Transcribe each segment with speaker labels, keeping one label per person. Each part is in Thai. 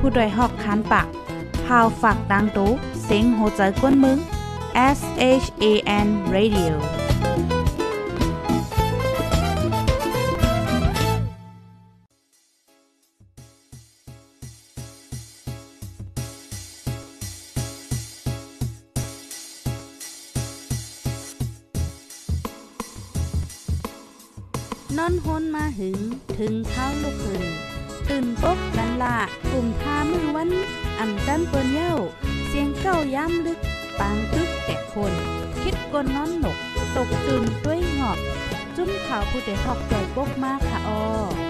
Speaker 1: ผู้ดยหอกคานปากพาวฝากดังตู้เซ็งโหใจกวนมึง S H A N Radio นอนฮนมาหึง ถึงเท้าลูกหึงตื่นปกันละกลุ่มท่ามือวันอ่ำตันเปิ้นเย้าเสียงเก้าย้ำลึกปางตึกแต่คน คิดกนน้อนหนก ตกตื่นด้วยหงอบจุ้มข่าวผู้เดหอกใจปกมากค่ะออ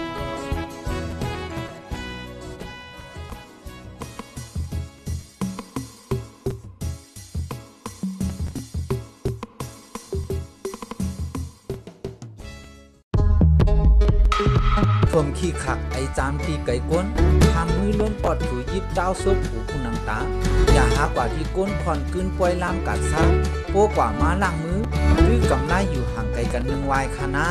Speaker 1: ขี้ขักไอจามที่ไก่ก้น ทำมือล้วนปอดถูยิบเจ้าซปผูผู้นังตา อย่าหากว่าที่ก้นคอนกึนปวยลามกัดซาโป้กว่าม้าล่างมือหรือกำไลอยู่ห่างไกลกันหนึ่งวายคานา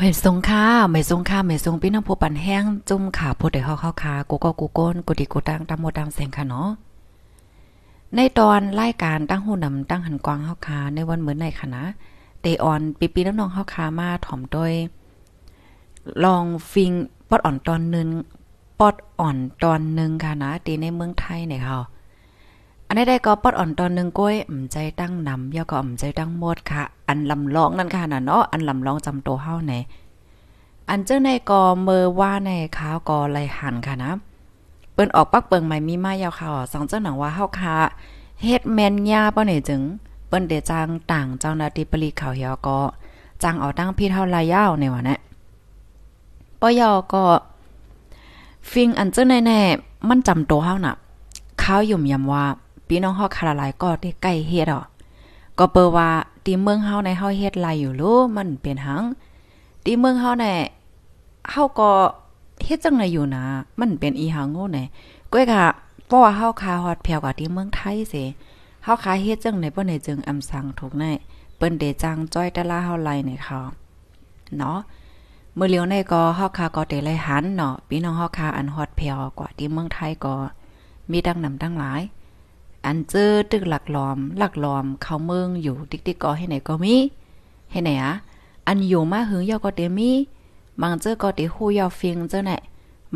Speaker 1: ม่สงค่าไม่สงค่าไม่สงพี่น้องผู้ปั่นแห้งจุ่มขาผู้ใดเฮาเข้าคากูก็กูก้นกูดีกูตั้งตามโมตามแสงค่ะเนาะ ในตอนรายการตั้งหูนำตั้งหันกวางเฮาคาในวันเหมือนในคณะ เตออนปีปีน้องเฮาคามาถ่อม้วยลองฟิงปอดอ่อนตอนนึงปอดอ่อนตอนนึงค่ะนะตีในเมืองไทยเนี่ยค่ะนี้ได้ก็ปอดอ่อนตอนหนึ่งก้อยอ่ำใจตั้งนำย่อก็อ่ำใจตั้งหมดค่ะ อันลำลองนั่นค่ะน่ะเนาะอันลำลองจำโตเฮ้าไหนอันเจ้าในกอเมื่อว่าในข้าวกอไรหันค่ะนะ เปิ้นออกปักเปิงใหม่มีมายาวค่ะสองเจ้าหนังว่าเฮ้าค่ะเฮ็ดแมนยาป้อไหนจึงเปิ้นเดจังต่างเจ้านาติปลีเขาเฮียกอจังเอาตั้งพี่เท่าลายยาวในวันนี้ปอยอก็ ฟิงอันเจ้าในแน่มันจำโตเฮ้าน่ะ ข้าวยุ่มยำว่าพี่น้องเฮาคาราไลายก็ได้ใกล้เฮ็ดอ่ะก็เปว่าตีเมืองเฮาในเฮาเฮ็ดไลอยู่ลูมันเป็นหังตีเมืองเฮาในเฮาก็เฮ็ดจังไดอยู่นะ มันเป็นอีหังโง่ไหนก้อยค่ะเพราะว่าเฮาคาฮอดพียวกว่าที่เมืองไทยเสเฮาคาเฮ็ดจังได๋บ่ได้จึงอำสังถูกไหนเปิ้นเดจังจ้อยตะลาเฮาไลในค่ะเนาะเมื่อเลียวในก็เฮาคาก็ได้ไลหันเนาะ พี่น้องเฮาคาอันฮอดพียวกว่าที่เมืองไทยก็มีดังนำดังหลายอันเจอตึกหลักล้อมหลักล้อมเขาเมืองอยู่ติ๊กติ๊กก็ให้ไหนก็มีให้ไหนอะอันอยู่มาหึงยอก็เตมีบางเจอก็เตฮู้ยอฟิงเจ้าไหน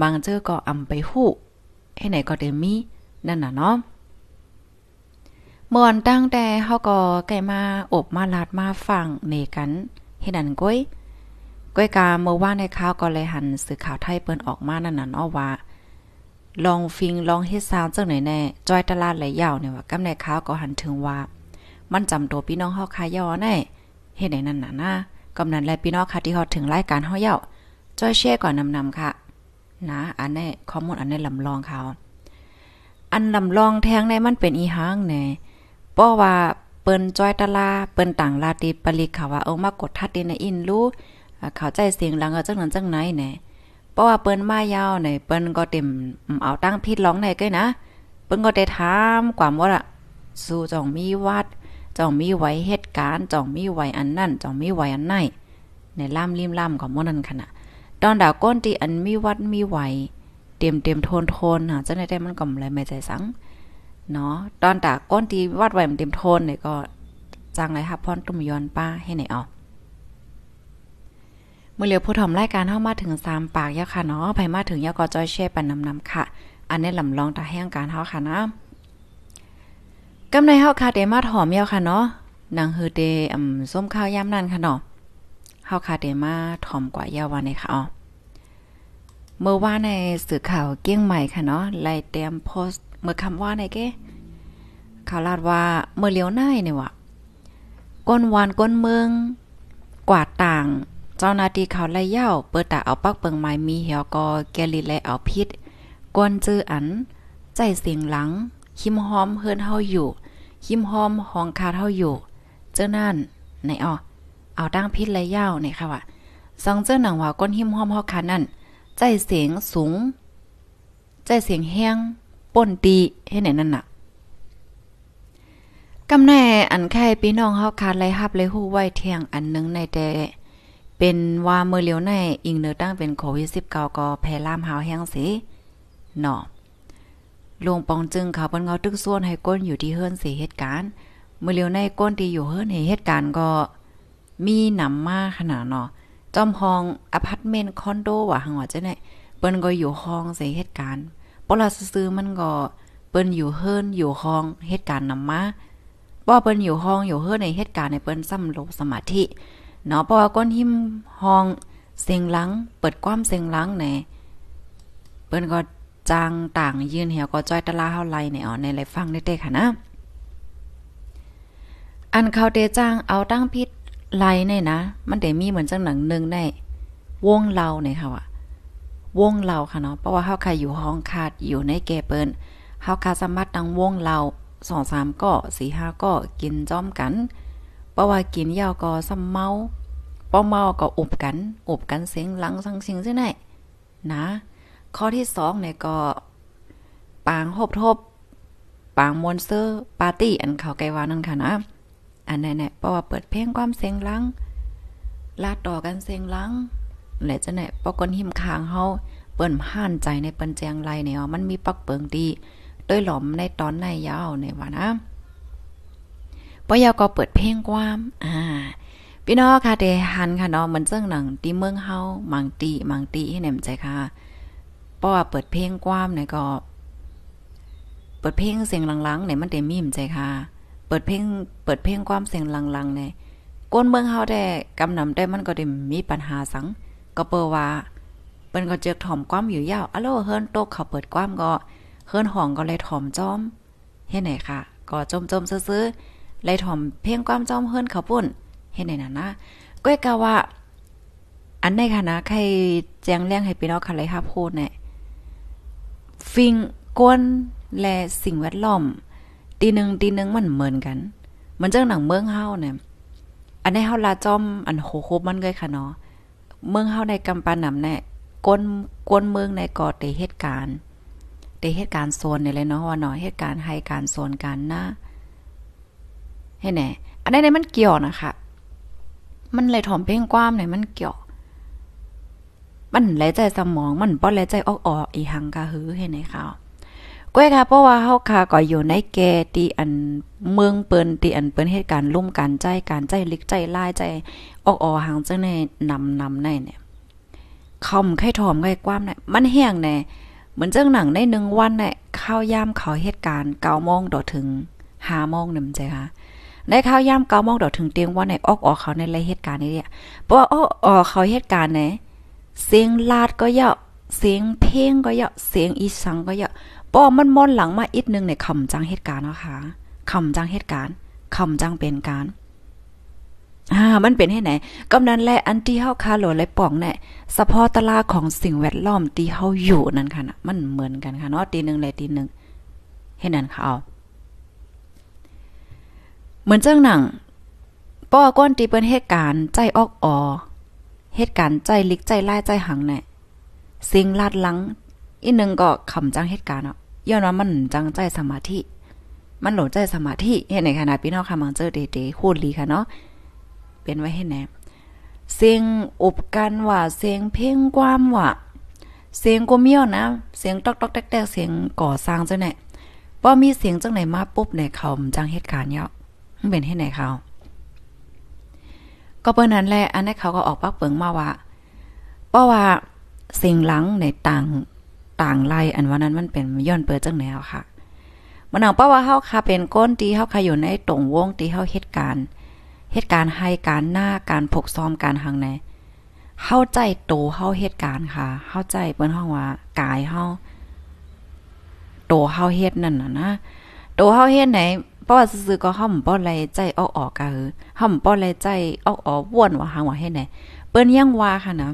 Speaker 1: บางเจอก็อำไปฮู้ให้ไหนก็เตมีนั่นน่ะเนาะเมื่อตั้งแต่เฮาก็ไก่มาอบมาลาดมาฟังเนกันเฮ็ดนั่นก้อยก้อยกาเมื่อว่าในข่าวก็เลยหันสื่อข่าวไทยเปิ้นออกมานั่นน่ะเนาะว่าลองฟิงลองเฮ็ดซาวจังหนแน่จอยตลาดไหลยาวเนี่ยว่ากำในข้าว ก็หันถึงว่า มันจำตัวพี่น้องเฮาคายอแน่เฮ็ดไหนนั่นน่ะนะกำนัน และพี่น้องค่ะที่เฮาถึง รายการเฮาเยาจอยแชร์ก่อนนำๆค่ะ นะ อันแน่ข้อมูลอันแน่ลำลองเขาอันลำลองแทงในมันเป็นอีหางแน่ป้อว่าเปิ้นจอยตลาเปิ้นต่างลาติปลิกค่ะว่าเอามากดทัดในอินรู้เข้าใจเสียงลังเอาจังนั้นจังไหนแน่พราะว่าเปิ้นมายาวในเปิ้นก็เต็มเอาตั้งพิษร้องในก้นะเปิ้นก็ได้ถามความว่าละสู้จ่องมีวัด จ่องมีไว้เหตุการณ์จ่องมีไว้อันนั่นจ่องมีไว้อันไหนในล่ามริมล่ามของมนั่นขณะตอนดาวก้นตีอันมีวัดมีไหวเต็มเต็มโทนโทนหาเจ้าในได้มันก็อะไรไม่ใจสังเนาะตอนตาก้นตีวัดไหวมันเต็มโทนเนี่ยก็จังไรฮะพรตุ้มยอนป้าให้ไหนเอาเมื่อเลียวผู้ถ่อมรายการเข้ามาถึงสามปากยาค่ะเนาะไปมาถึงยาก็จอยเช่ปันนำนำค่ะ อันนี้ลำลองตาแห้งการเฮาค่ะนะกำในเฮาค่ะเดมาถอมยาค่ะเนาะนางเฮเดอมส้มข้าวยาำนั่นค่ะเนาะเฮาค่ะเดมาถอมกว่ายาวันในค่ะอ๋อเมื่อว่าในสื่อข่าวเกี้ยงใหม่ค่ะเนาะไล่เตรียมโพสต์ เมื่อคำว่าในเก้ข่าวลาดว่าเมื่อเลียวหน้าเนี่ยวะก้นวานก้นเมือง กวาดต่างเจ้านาทีเขาไล่เย่าเปิดตาเอาปักเปิงไม้มีเหี่ยวกอแกลิแลเอาพิษกวนจื้ออันใจเสียงหลังหิมหอมเฮือนเฮาอยู่ หิมหอมห้องคาเฮาอยู่เจ้านั่นไหนอ้อเอาตั้งพิษไล่เย่าไหนค่ะว่าสองเจ้าหนังว่าก้นหิมหอมเฮาคานั่นใจเสียงสูงใจเสียงแห้งป่นตีให้ไหนนั่นน่ะกำแน่อันไข่พี่น้องเฮาคาไล่ฮับเลยฮู้ไว้เที่ยงอันนึงในแต่เป็นว่าเมื่อเลียวในอิงเนอตั้งเป็นโควิด19ก็แพร่ล่ามหาวแห้งสิเนาะลงปองจึงเขาเปิ้นเงาตึกส่วนให้ก้นอยู่ ที่เฮือนสิเหตุการณ์ เมื่อเลียวในก้นที่อยู่เฮือนเหตุการณ์ก็ มีหนำมากขนาดเนาะ จอมห้องอพาร์ตเมนต์คอนโดว่าหังว่าจะไหนเปิ้นก็อยู่ห้องสิเหตุการณ์ปลาซื้อมันก็เปิ้นอยู่เฮือนอยู่ห้องเหตุการณ์นำมาบ่เปิ้นอยู่ห้องอยู่เฮือนในเหตุการณ์ในเปิ้นซ้ำลบสมาธิเนาะเพราะว่าก้นหิมห้องเสียงลังเปิดความเสียงลังไหนเปิ้นก็จางต่างยืนเหี่ยวก็จ้อยตะลาเฮาไลในอ๋อในไรฟังได้เตค่ะนะ อันเขาเตจ้างเอาตั้งพิษไลในนะ มันเดมีเหมือนจังหนังหนึ่งในวงเราในค่ะวะวงเราค่ะเนาะเพราะว่าเฮาใครอยู่ห้องคาดอยู่ในแกเปิ้นเฮาคาสามารถตั้งวงเราสสองามก็สี่ห้าก็กินจ้อมกันเพราะว่ากินยาวก็ซ้ำเมาพอเมาก็อบกันอบกันเสียงหลังสังเสียงซช่ไหนนะ ข้อที่สองเนี่ยก็ ปางหบทบ ปางมอนเซอร์ปาร์ตี้อันเขาไกวานั่นค่ะนะ อันน้เนยเพราะว่าเปิดเพลงความเสียงลังลาดต่อกันเสียงลังและจะไหนปอกนหิมคางเฮาเปิ้นห่านใจในเปิ้นแจงไรเนี่ยมันมีปักเปิงดีด้วยหลอมในตอนในยาวในว่านะปยก็เปิดเพลงความอ่า พี่น้องค่ะเดฮันค่ะเนาะมันเจ้งหนังตีเมืองเฮา มังตีมังตีให้แหนมใจค่ะเพราะว่าเปิดเพลงความเนี่ยก็ เปิดเพลงเสียงหลังๆเนี่ยมันเต็มีมใจค่ะ เปิดเพลง เปิดเพลงความเสียงหลังๆเนี่ยก้นเมืองเฮาได้กำนาได้มันก็ได้มีปัญหาสัง ก็เปิดว่า เปิ้นก็เจอถ่อมความอยู่ยาวอะโลเฮิรนโตกเขาเปิดความก็เฮิรนห้องก็เลยถ่อมจอมเฮ็ดไหนค่ะ ก็จมๆซื้อๆไล่ถ่อมเพ่งความจ้อมเฮิรนเขาปุ่นเฮ็ดไหนน่ะนะก้อยกะว่า อันในคณะใครแจ้งเรื่องให้พี่น้องค่ะไลค่ะพูดเนี่ยฟิงก้นและสิ่งแวดล้อม ตีหนึ่งตีหนึ่งมันเหมือนกัน มันจังหนังเมืองเฮาเนี่ยอันในเฮาลาจอม อันโหโคบมันเลยค่ะเนาะเมืองเฮาในกำปาหนาเนี่ยก้นก้นเมืองในก่อเตเหตุการณ์เตเหตุการณ์โซนเนี่ยเลยเนาะว่าเนาะเหตุการณ์ให้การโซนการหน้าเหนไหมอันนี้ในมันเกี่ยวนะคะ มันเลยถอมเพ่งกว้ามเนี่ยมันเกี่ยว มันไหลใจสมองมันป้อนไหลใจออกอออีหังกะหือเห็นไหมคะก้อยค่ะ เพราะว่าเฮาค่ะก็อยู่ในแกตีอัน เมืองเปิ้นตีอันเปิ้นเหตุการณ์ลุ่มการใจการใจลิกใจลายใจออกออหางจังในนำนำในเนี่ยคอมไข่ถอมไข่กว้ามเนี่ยมันแห้งเนี่ยเหมือนเจ้าหนังในหนึ่งวันเนี่ยข้าวยามเขาเหตุการณ์เก้าโมงต่อถึงห้าโมงนึ่ใม่ไใจค่ะในข้าวย่ำเกามองดอกถึงเตียงว่าในออกออกเขาในไรเหตุการณ์นี้เนี่ยเพราะว่าออกออกเขาเหตุการณ์ไหนเสียงลาดก็เยอะเสียงเพลงก็เยอะเสียงอีสังก็เยอะป้อมันมอนหลังมาอีกนึงในคำจังเหตุการณ์นะคะคำจังเหตุการณ์คำจังเป็นการอ่ามันเป็นให้ไหนกำนั้นแลอันที่เฮาคาโหลและป่องเนี่ยสะพอตลาของสิ่งแวดล้อมที่เฮาอยู่นั่นค่ะนะมันเหมือนกันค่ะเนาะตีหนึ่งเลยตีหนึ่งเห็นนั่นค่ะเอาเหมือนเจ้าหนังป้อก้อนตีเปิ้นเหตุการณ์ใจออกออเหตุการณ์ใจลิกใจไล่ใจหังเนี่ยสิ่งลาดลังอีนึงก็ขำจังเหตุการณ์เนาะย้อนว่ามันจังใจสมาธิ มันโหลใจสมาธิเห็นในขณะพี่น้องค่ะมังเจอเดเดโคตรดีค่ะเนาะ เป็นไว้ให้แน่เสียงอบกันว่าเสียงเพ่งความว่าเสียงกมเมียวนะ เสียงตอกตอกแตกแตกเสียงก่อสร้างจังไ่นป้อมีเสียงจังไหนมาปุ๊บในเขาจังเหตุการณ์เนาะมันเป็นให้ไหนเขา ก็เปิ้นนั้นแหละ อันนั้นเขาก็ออกปักเปิงมาว่า เพราะว่าสิ่งหลังในต่าง ต่างไรอันว่านั้นมันเป็นย้อนเปิดจังแนวค่ะมันเอาเพราะว่าเฮาค่ะ เป็นก้นตีเฮาค่ะอยู่ในตรงวงตีเฮาเหตุการณ์เหตุการณ์ให้การหน้าการผกซ้อมการหังในเข้าใจโตเข้าเหตุการณ์ค่ะ เข้าใจเปิ้นห้องว่ากายเฮาโตเข้าเฮ็ดนั่นน่ะนะโตเข้าเฮ็ดไหนเพราะว่าซื่อก็ห่ามป้อไรใจออกออกกะเออห่อมป้อไรใจออกออกว่วนว่าหางว่าให้ไหนเปิ้นยังว่าค่ะนะ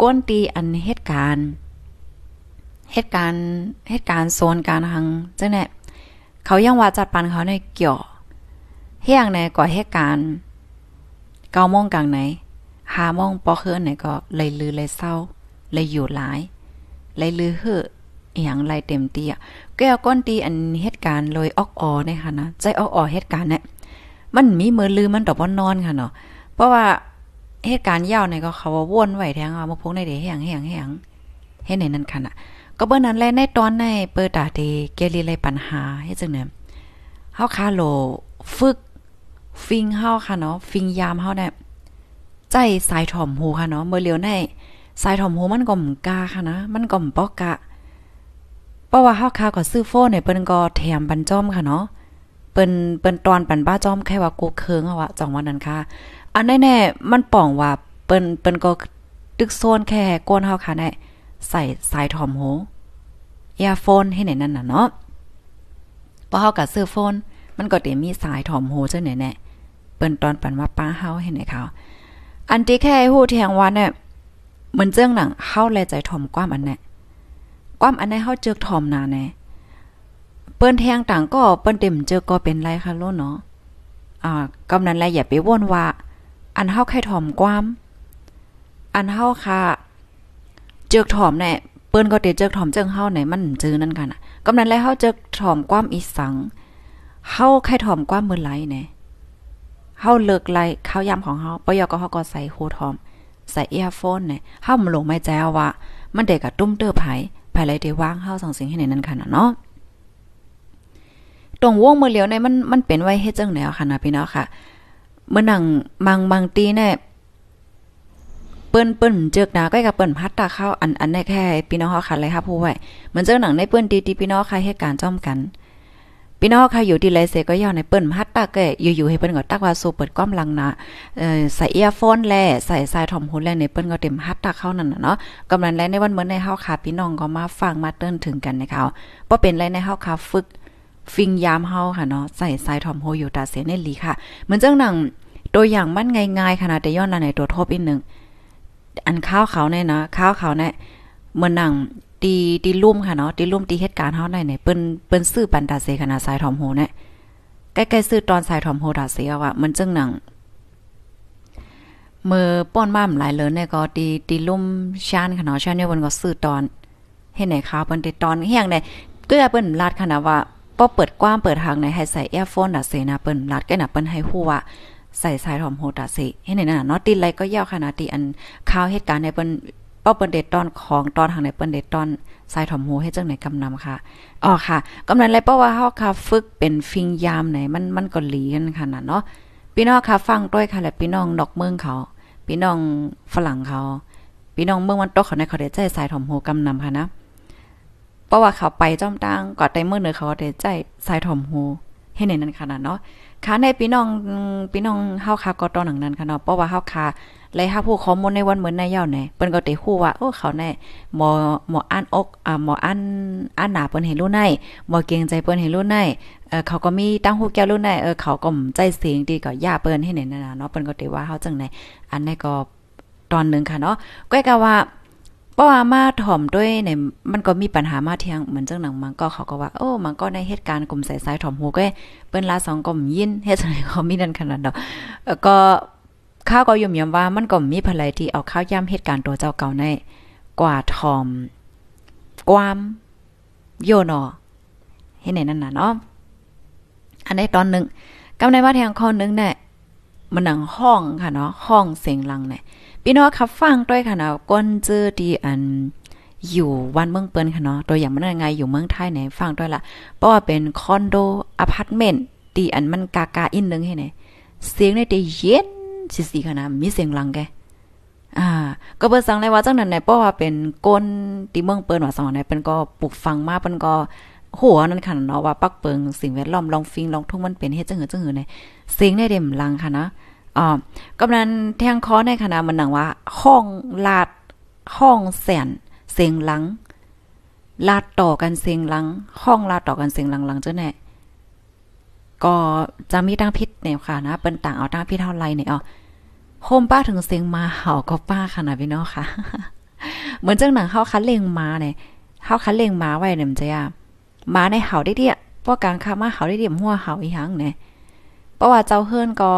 Speaker 1: ก้นตีอันเหตุการณ์เหตุการณ์เหตุการณ์โซนการหังจังแน่เขายังว่าจัดปันเขาในเกี่ยวเฮียงในก่อเหตุการณ์เก้าโมงกลางไหนหาโมงปอเฮือนไหนก็ เลยลือเลยเศร้า เลยอยู่หลายเลยลือเฮืออยยางไรเต็มตีอ่ะแก้วก้อนตีอันเหตุการณ์เลยออกออนี่ค่ะนะใจออกออเหตุการณ์เนี่ยมันมีมือลืมมันดอกบอนนอนค่ะเนาะเพราะว่าเหตุการณ์ยาวในก็เขาว่าวนไหวแทงเอามาพงในเดแหงแหงแหงเห็ดในนั้นค่ะ่ะก็เบร์นั้นแลในตอนในเปิดตาเีเกลีเลยปัญหาให้จังเนี่ยเฮาคาโลฝึกฟิงเฮาค่ะเนาะ ฟิงยามเฮาเนี่ยใจสายถ่อมหูค่ะเนาะเมื่อเล้ยวในสายถ่อมหูมันก็มกาค่ะนะมันก็มปอกกะเพราะว่าเฮาคาก็ซื้อโฟนเนี่ยเปิ้นก็แถมบันจอมค่ะเนาะเปิ้นเปิ้นตอนปันบ้าจอมแค่ว่ากูเคืองอ่ะว่าจังวันนั้นค่ะ อันแน่แน่มันป่องว่าเปิ้นเปิ้นก็ตึกโซนแค่กวนเฮาค่ะแน่ใส่สายถอมโหยาโฟนให้ไหนนั่นน่ะเนาะพอเฮาก็ซื้อโฟน มันก็เต็มีสายถอมโหจังไหนแน่เปิ้นตอนปันว่าป้าเฮาให้ไหนเขาอันที่แค่ฮู้แทงวันเนี่ยมันเจ้งหนังเข้าแลใจถอมกว้ามอันเนี่ยความอันไหนเฮาเจอถ่อมหนาแน่ เปิ้นแทงต่างก็เปิ้นเต็มเจอก็เป็นไรค่ะลูกเนาะอ่ากำนั้นแลอย่าไปว่นว่าอันเฮาใครถ่อมความ อันเฮาค่ะ เจอถ่อมแน่เปิ้นก็เตเจอถ่อมเจิงเฮาไหนมันจื้อนั่นกันน่ะกำนั้นแลเฮาเจอถ่อมความอีสังเฮาแค่ถ่อมความเมื่อไหร่แน่เฮาเลิกไล่ข้าวยำของเฮาปยอก็เฮาก็ใส่โคทอม ใส่เอียร์โฟนเนี่ยเฮามันลงไม่แจว่ามันเด็กกับตุ้มเตอร์ไผภายไรีดว่างเฮาสองสิ่งให้ในนั้นค่ะเนาะตรงวงมือเหลียว ในมันมันเป็นไว้เฮ็ดจังไหนค่ะนะพี่น้องค่ะ เมื่อนังบางบางตีเนี่ยเปิ้นเปิ้นเจอกนาก็กับเปิ้นพัดตาเข้าอันอันในแค่พี่น้องเฮาค่นเลยค่ะผู้ไว้เหมือนเจ้าหนังในเปิ้นตีตีพี่น้องค่ะให้การจ้อมกันพี่น้องค่ะอยู่ดีไรเสก็ย่อในเปิ้นฮัตตากแกอยู่ๆให้เปิ้นก็ตักว่าู้เปิดก้อมลังนะเอ่อ ใส่เอียรโฟน แลใส่สายถ่อมหูแลในเปิ้นก็เต็มฮัตตากเข้านั่นน่ะเนาะกำลังแลในวันเมื่อในเฮาค่ะพี่น้องก็มาฟังมาเตือนถึงกันนะคะบ่เป็นไรในเฮาค่ะฝึกฟิงยามเฮาค่ะเนาะ ใส่สายถ่อมหูอยู่ตาเสียในลีค่ะเหมือนจังหนังตัวอย่างมันง่ายๆขนาดแต่ย้อนละในตัวทบอีกนึงอันข้าวเขาเนี่ยนะข้าวเขาเนี่ยเมื่อนั่งตีตีลุ่มค่ะเนาะตีลุ่มตีเหตุการณ์เฮาในเนี่ยเปิ้นเปิ้นซื้อ ปันดาเซขนาดสายถอมโหเนี่ยใกล้ๆซื้อตอนสายถอมโหดาเซว่ามันจึงหนังมือป้อนมาหลายเลินเนี่ยก็ตีตีลุ่มชานค่ะเนาะชานเนี่ยเปิ้นก็ซื้อตอนเฮ็ดไหนคะเปิ้นติดตอนเฮียงได้ก็อย่าเปิ้นลาดค่ะนะว่าพอเปิดกว้างเปิดทางในให้ใส่แอร์โฟนดาเซนะเปิ้นลาดก็น่ะเปิ้นให้ฮู้ว่าใส่สายถอมโหดาเซเฮ็ดไหนน่ะเนาะตีไรก็ยาวขนาดตีอันข่าวเหตุการณ์ในเปิ้นเอาเปิ้นเดตตอนของตอนทางไหน เปิ้นเดตตอนสายถอมหูให้จังไหนกำนำค่ะ อ๋อค่ะกำนันลยเพราะว่าเฮาค่ะฝึกเป็นฟิงยามไหนมันมันก็หลีกันค่ะน่ะเนาะพี่น้องค่ะฟังด้วยค่ะและพี่น้องนอกเมืองเขาพี่น้องฝรั่งเขา พี่น้องเมืองวันตกเขาในเขาได้ใจสายถอมหูกำนำค่ะนะเพราะว่าเขาไปจ้อมตังกอดใจเมื่อเหนือเขาได้ใจสายถอมหูให้ในนั้นค่ะน่ะเนาะค่ะในพี่น้องพี่น้องเฮาค่ะก็ตอนหนังนั้นค่ะเนาะเพราะว่าเฮาค่ะเลฮะผู้ข้อมูลในวันเหมือนในยเยเนไหนเปิ้นก็ด้ฮู้ว่าโอ้เขาแน่หมอหมออ่านอกอ่าหมออ่านอ่านหนาเปิ้นเห็นรู้ในหมอเก่งใจเปิ้นเห็นรู้ในเออเขาก็มีตั้งฮูแก้วรู้ในเออเขาก็ใจเสียงดีก็ย่าเปิ้นให้เนี่ยนะเนาะเปิ้นก็ด้ว่าเฮาจังไหนอันนี้ก็ตอนนึงค่ะเนาะก็ก็ว่าป้ามาถ่อมด้วยเนี่ยมันก็มีปัญหามาเทียงเหมือนเจ้าหนังมันก็เขาก็ว่าโอ้ มันก็ในเหตุการณ์กลุ่มสายสายถ่อมหูก็เปิ้นลาสองกลมยินเฮ็ดจังได๋ก็มีนั่นขนาดเนาะก็ข้าวก็ยมยมว่ามันก็มีภายที่เอาข้าวย่ำเหตุการณ์ตัวเจ้าเก่าในกว่าทอม ความโยนอเห็นไหนนั่นน่ะเนาะ อันนี้ตอนหนึ่งกำในว่าแทงข้อนึงเนี่ยมันหนังห้องค่ะเนาะห้องเสียงลังเนี่ยพี่น้องครับฟังด้วยค่ะเนาะก้นจื้อดีอันอยู่วันเมืองเปิ้นค่ะเนาะตัวอย่างมันยังไงอยู่เมืองไทยไหนฟังด้วยล่ะเพราะว่าเป็นคอนโดอพาร์ตเมนต์ดีอันมันกากาอินนึงให้ไหนเสียงในตีเย็นสิสีขนาดมีเสียงลังแก อ่า ก็เปิดสังเลยว่าจังนั้นในเพราะว่าเป็นก้นตีเมืองเปิ้นว่าสองในเป็นก็ปลูกฟังมาเป็นก็หัวนั่นค่ะเนาะว่าปักเปิงสิ่งแวดล้อมลองฟิงลองทุ่งมันเป็นเฮ็ดจังหือจังหือในเสียงในเด่มลังค่ะนะอ๋อกำนันแทงคอในคณะมันหนังว่า ห้องลาดห้องแสนเสียงลัง ลาดต่อกันเสียงลัง ห้องลาดต่อกันเสียงลังลังเจ้าแน่ก็จะมีตั้งพิษเนี่ยค่ะนะเป็นต่างเอาตั้งพิษเท่าไรเนี่ยอ๋อโฮมป้าถึงเสียงมาเห่าก็ป้าค่ะนะพี่น้องค่ะเหมือนเจ้าหนังเข้าคันเลงมาเนี่ยเข้าคันเลงมาไว้เนี่ยมันจะะมาในเห่าได้เดียพวกกลางคามาเห่าได้เดียมหัวเห่าอีหังเนี่ยเพราะว่าเจ้าเฮิรนก็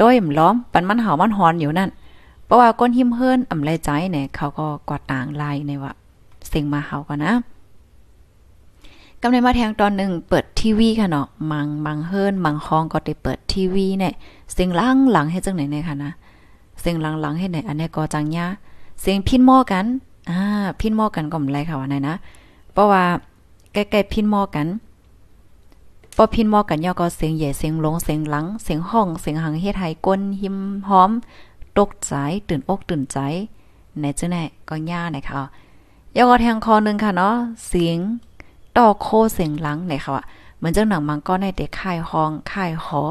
Speaker 1: ต้ยมล้อมปันมันเห่ามันหอนอยู่นั่นเพราะว่าก้นหิมเฮิรนอ่ำไรใจเนี่ยเขาก็กวาดต่างลายในว่าเสียงมาเห่าก็นนะกำเนมาแทงตอนหนึ่งเปิดทีวีค่ะเนาะ มังมังเฮิรนมังคองก็ได้เปิดทีวีเนี่ยเสียงลังหลังให้จังไหนเนี่ยค่ะนะเสียงลังหลังให้ไหนอันนี้ก็จังยะเสียงพินมอกันอ่าพินมอกันก็ไม่ไรค่ะวันไหนนะเพราะว่าใกล้ๆพินมอกันพอพินมอกันย่อก็เสียงใหญ่เสียงลงเสียงหลัง เสียงห้อง เสียงหังเฮ็ดให้ก้น หิมหอม ตกใจตื่นอกตื่นใจไหนจ้าไหนก็ย่าไหนค่ะย่อก็แทงคอหนึ่งค่ะเนาะเสียงต่อโคเสียงหลังไหนค่ะว่าเหมือนเจ้าหนังมังก็ในเด็กค่ายห้องค่ายหอ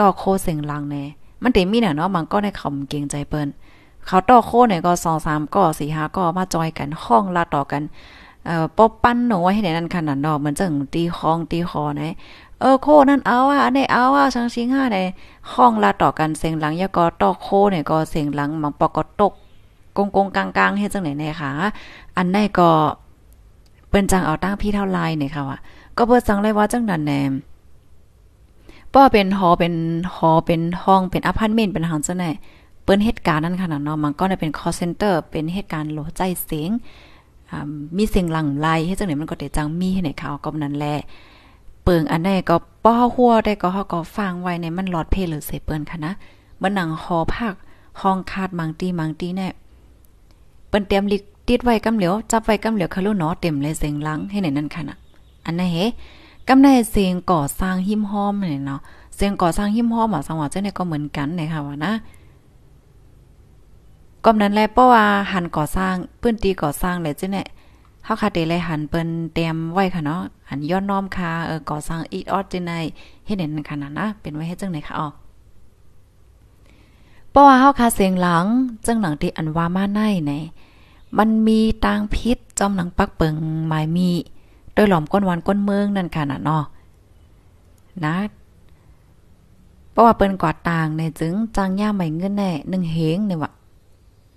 Speaker 1: ต่อโคเสียงหลังเน่มันเต็มมีนังเนาะ มังก็ในเขาเก่งใจเปิ้นเขาต่อโคเนี่ยก็สองสามก็สี่ห้าก็มาจอยกันห้องละต่อกัน เอ่อป๊อปปั้นหนูใว้ให้ในนั่นขนาดเนาะเหมือนจังตีห้องตีคอไหเออโคนั่นเอาอ่ะอันนี้เอาอ่ะชังชิงห้าเนี่ยห้องละต่อกันเสียงหลังยะก็ต่อโคเนี่ยก็เสียงหลัง มังปอกก็ตกกงกงกลางๆเฮ็ดจังไหนเน่ค่ะอันนีนก็เปิ้นจังเอาตั้งพี่เท่าไรเนี่ยค่ะว่าก็เปิ้นจังเลยว่าจังนั้นแนมป้อเป็นหอเป็นหอเป็นห้องเป็นอพาร์ตเมนต์เป็นหังจังไหนเปิ้นเหตุการณ์นั้นขนาดเนาะมัน ก็ได้เป็นคอเซ็นเตอร์ เป็นเหตุการณ์โหลใจเสียงมีเสียงหลังไหลเฮ็ดจังไหนมันก็ได้จังมีให้ในข่าวก็นั้นแหละเปิงอันใดก็ป้อหัวได้ก็เฮาก็ฟังไว้ในมันหลอดเพลหรือเสเปิ้นค่ะนะมันหนังหอพักห้องคาดมังตีมังตีแน่เปิ้นเตรียมลิกติดไว้กำเหลียวจับไว้กำเหลียวคาลุเนาะเต็มเลยเสียงลังให้ไหนนั่นค่ะน่ะอันนั้นเฮกำในเสียงก่อสร้างหิมห้อมเนี่ยเนาะเสียงก่อสร้างหิมห้อมอ่ะสังหวะเจ้าเนี่ยก็เหมือนกันนะคะว่านะก้มนั้นแลเพราะว่าหันก่อสร้างปื้นตีก่อสร้างเลยเจ้าเนี่ยเฮาคาเตเลยหันเปิ้นเต็มไว้ค่ะเนาะหันย้อนน้อมค่ะเออ ก่อสร้างอีออดเจ้าในเฮ็ดไหนนั่นค่ะนะ เป็นไว้ให้จังไ่ยค่ะอ๋อเพราะว่าเฮาคาเสียงหลังจังหลังที่อันว่ามาในไหนมันมีตางพิษจอมหนังปักเปิงหมายมีโดยหล่อมก้นวันก้นเมืองนั่นค่ะนะเนาะนะ เพราะว่าเปิ้นกอดต่างในจึงจางย่าใหม่เงินแน่หนึ่งเฮงเนี่ยว่ะ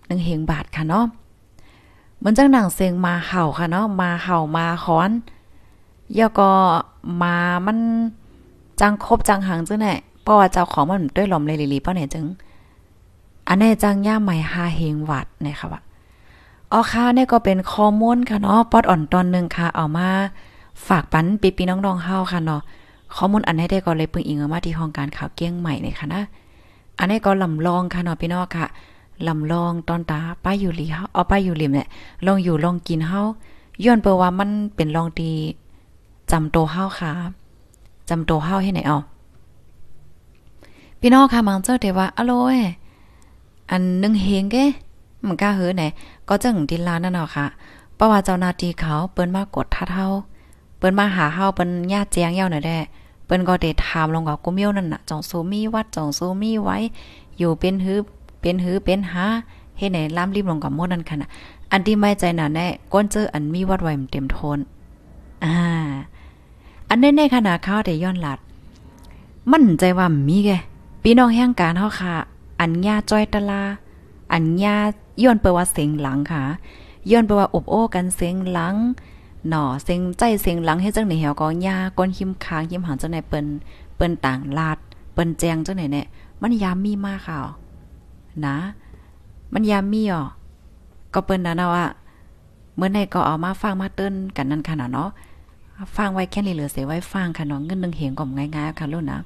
Speaker 1: หนึ่งเฮงบาทค่ะเนาะเหมือนจังหนังเสียงมาเห่าค่ะเนาะมาเห่ามาค้อนย่อก็มามันจังครบจังหังจังแน่ เพราะว่าเจ้าของมันด้วยหล่อมเลยลีๆเพราเนี่ยจึงอันนี้จังย่าใหม่หาเฮงวัดนะคะว่าอ๋อค่ะนี่ก็เป็นข้อมูลค่ะเนาะป๊อดอ่อนตอนนึงค่ะ เอามา ฝากปันปีปีน้องๆเฮาค่ะเนาะข้อมูลอันนี้ได้ก็เลยเป่งอิงมาที่ห้องการข่าวเกี้ยงใหม่เลยค่ะนะอันนี้ก็ลำลองค่ะเนาะพี่น้องค่ะลำลองตอนตาป้ายอยู่ลิเฮาเอาป้ายอยู่ลิมเนี่ยลองอยู่ลองกินเฮาย้อนเปว่ามันเป็นลองดีจำโตเฮาค่ะจำโตเฮาให้ไหนเอาพี่น้องค่ะมังเจ้าเดว่าอโลเออันนึงเฮงเก้มันกล้าเฮ้อไหนก็จึงดินลานั่นเนาะค่ะเพราะว่าเจ้าหน้าที่เขาเปิ้นมากดท่าเท่าเปิ้นมาหาเฮาเปิ้นญาติแจ้งเย้าหน่อยแด้เปิ้นก็ได้ถามลงกับกุมียวนั่นน่ะจ่องซูมีวัดจ่องซูมีไว้ อยู่เป็นหือเป็นหือเป็นหาเฮ็ดไหนล้ำริมลงกับหมดนั่นค่ะน่ะ อันที่ไม่ใจน่ะแน่ก้นเจออันมีวัดไว้เต็มทนอ่า อันแน่ๆขนาดขาแได้ย้อนหลัด มั่นใจว่ามีแกพี่น้องแห่งการเฮาค่ะ อันญาจ้อยตะลา อันญาย้อนเปว่าเสียงหลังค่ะย้อนเปว่าอบโอ้กันเสียงหลัง หน่อเสียงใจเสียงหลังให้จังไหนเหี่ยวก็ยาก้นหิมค้างหิมหันจังไหนเปิ้นเปิ้นต่างลาด เปิ้นแจงจังไหนเนี่ยมันยามมีมากค่ะนะ มันยามมีอ๋อก็เปิ้นนะนะว่าเมื่อในก็เอามาฟังมาเตื้นกันนั่นค่ะเนาะฟังไว้แค่นี้เหลือเสียไว้ฟังค่ะเนาะเงินนึงเหงก็ง่ายๆค่ะลูกนะ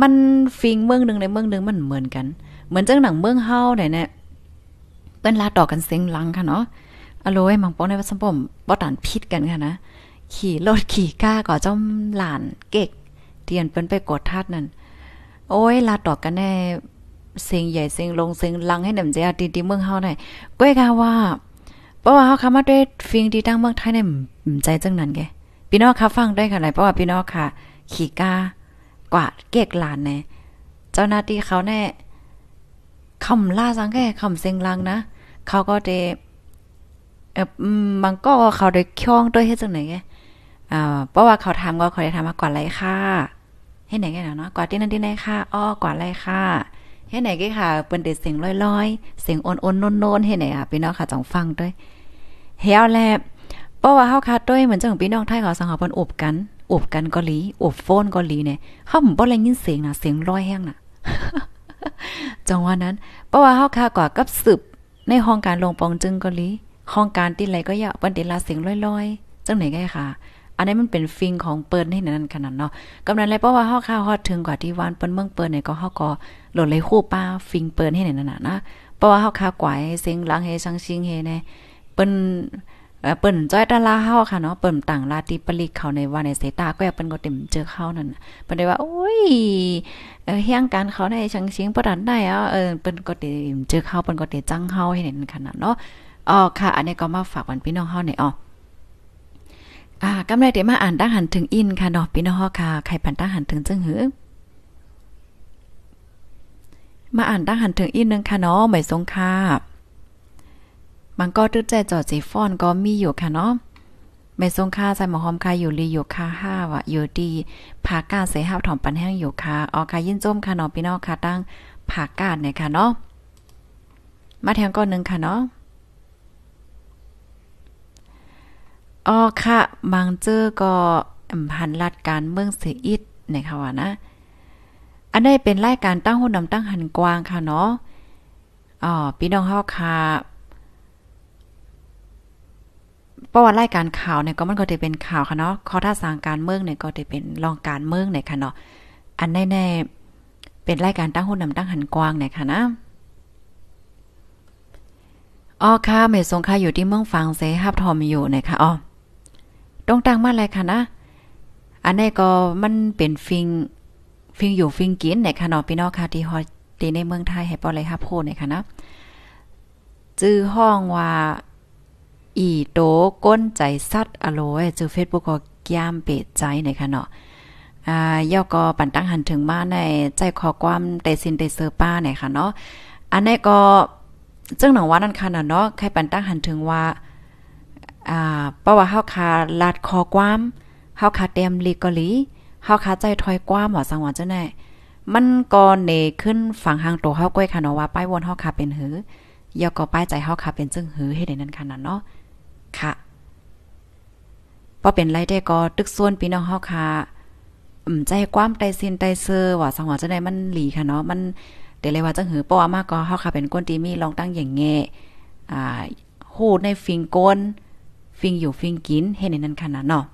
Speaker 1: มันฟิงเมืองหนึ่งในเมืองหนึ่งมันเหมือนกัน เหมือนจังหนังเมืองเฮาไหนเนี่ยปิ้นลาดอกกันเซ็งลังค่ะเนาะอโลยมังป้องในวัดสมบมบ่ตันพิษกันค่ะนะ ขี่รถขี่ก้าก่อจ้อมหลาน เก๊กเตียนเปิ้นไปกดทาดนั่น โอ้ย ลาดอกกันแน่เซ็งใหญ่เซ็งลงเซ็งลังให้หนำใจดีดีเมืองเฮาหน่อยก้อยกาว่า เพราะว่าเฮาคำมาด้วยฟิงดีตั้งเมืองไทยในใจจังนั้นแกพี่น้องค่ะฟังได้ค่ะไหนเพราะว่าพี่น้องค่ะ ขี่ก้ากว่าเก๊กหลานแน่เจ้าหน้าที่เขาแน่คำล่าสังแก่คำเซ็งลังนะเขาก็ได้เออบางก็เขาได้ค่องด้วยเฮ็ดจังไหนไง อ่า เพราะว่าเขาทำก็เขาได้ทำมาก่อนไรค่ะเฮ็ดไหนกงเนาะ กว่าที่นั่นที่ไหนค่ะ อ้อ กว่าไรค่ะเฮ็ดไหนกัค่ะ เปิ้นได้เสียงลอยๆ เสียงอ่อนๆ โนนๆเฮ็ดไหนค่ะพี่น้องค่ะจังฟังด้วยเฮียวแลเพราะว่าเฮาคาดด้วยเหมือนจังพี่น้องไทยเขาสังหาเปิ้นอบกัน อบกันก็ลีอบโฟนก็ลีเนี่ยเฮาบ่ได้ยินเสียงน่ะ เสียงลอยแห้งน่ะ จังว่านั้น เพราะว่าเฮาค่ะกว่ากับสืบในห้องการลงปองจึงก็ลีห้องการติดไรก็อย่าวันเดลาเสียงลอยๆจังไหนไงค่ะ อันนี้มันเป็นฟิงของเปิ้นให้นั้นขนาดเนาะกำนันเลยเพราะว่าห้อข้าวฮอดถึงกว่าที่วานเปิ้นเมืองเปิ้นเนี่ยก็ห้อก็หลดเลยคู่ป้าฟิงเปิ้นให้ไหนนั่นน่ะนะ เพราะว่าห้อข้าวกวายเสียงลังเฮชังชิงเฮเนี่ยเปิ้นเปิ้นจ้อยตะลาเฮาค่ะเนาะเปิ้นต่างลาติปลิกเขาในว่าในสายตาก็เปิ้นก็เต็มเจอเขานั่นเปิ้นได้ว่าโอ้ย เออเฮียงการเขาในชังชิงประดันได้อ่ะเออเปิ้นก็เต็มเจอเขาเปิ้นก็เต็มจังเฮาให้เห็นขนาดเนาะอ๋อค่ะอันนี้ก็มาฝากวันพี่น้องเฮาในอ๋ออ่ากำไรเดี๋ยวมาอ่านตั้งหันถึงอินค่ะเนาะพี่น้องค่ะ ใครปันตั้งหันถึงจึงหือมาอ่านตั้งหันถึงอินนึงค่ะเนาะหมายสงค่ะมันก็ตื้ดใจจอดจีฟอนก็มีอยู่ค่ะเนาะไม่ทรงค่าใจหมอหอมค่ะอยู่ลีอยู่ค่ะห้าวะอยู่ดีผากาเสห้าวถอมปันแห้งอยู่ค่ะออค่ะยินจมค่ะเนาะพี่น้องค่ะตั้งผากาดเนี่ยค่ะเนาะ มาแทงก้อนหนึ่งค่ะเนาะออค่ะมังเจอก็พันลัดการเมืองเสียอิดเนี่ยค่ะว่านะ อันนี้เป็นรายการตั้งหุ่นนำตั้งหันกว้างค่ะเนาะ อ๋อพี่น้องเฮาค่ะราะว่ารายการข่าวเนี่ยก็มันก็จะเป็นข่าวค่ะเนาะข้อท่าสางการเมืองเนี่ยก็จะเป็นรองการเมืองเนี่ยค่ะเนาะ อันแน่ๆเป็นรายการตั้งหุ้นนำตั้งหันกว้างเนี่ยค่ะนะอ๋อค่ะเมสงค่ะอยู่ที่เมืองฝั่งเซสฮับทอมอยู่เนี่ยค่ะอ๋อตรงตั้งมา อะไรค่ะนะ อันนี้ก็มันเป็น ฟิงฟิงอยู่ฟิงกินเนี่ยค่ะเนาะพี่น้องค่ะที่ฮอตตีในเมืองไทยให้ปอเลยฮับโพเนี่ยค่ะนะจื้อห้องว่าอีโตก้นใจซัดอโลเจอเฟซบุ๊กก็ยก้มเปิดใจในค่ะเนาะอ่าย่อก็ปันตั้งหันถึงมาในใจขอความเตซินเตเซอร์ป้าไหนค่ะเนาะ อันนี้ก็เจ้าหนังว่านั่นค่ะเนาะ ใครปันตั้งหันถึงว่าอ่าเพราะว่าเฮาคาลาดคอความเฮาคาเตียมลีกอลีเฮาคาใจถอยกว่าหมอสังวรเจ้าแน่มันก็เนขึ้นฝั่งหางตัวเฮาก้อยค่ะเนาะว่าป้ายวนเฮาคาเป็นหือย่อก็ป้ายใจเฮาคาเป็นจึงหือเห้ได้นั่นค่ะเนาะค่ะพอเป็นไรได้ก็ตึกส่วนพี่น้องเฮาค่ะอืมใจความไตซินใจเซอรว่าสังหวะจังได๋มันหลี ค่ะ เนาะ มันเดี๋ยวเลยว่าจังหือป้อมากก็เฮาค่ะเป็นก้นตีมีลองตั้งอย่างแง่อ่าฮู้ในฟิงก้นฟิง อยู่ฟิง กินเห็ดในนั้น ค่ะนเนาะ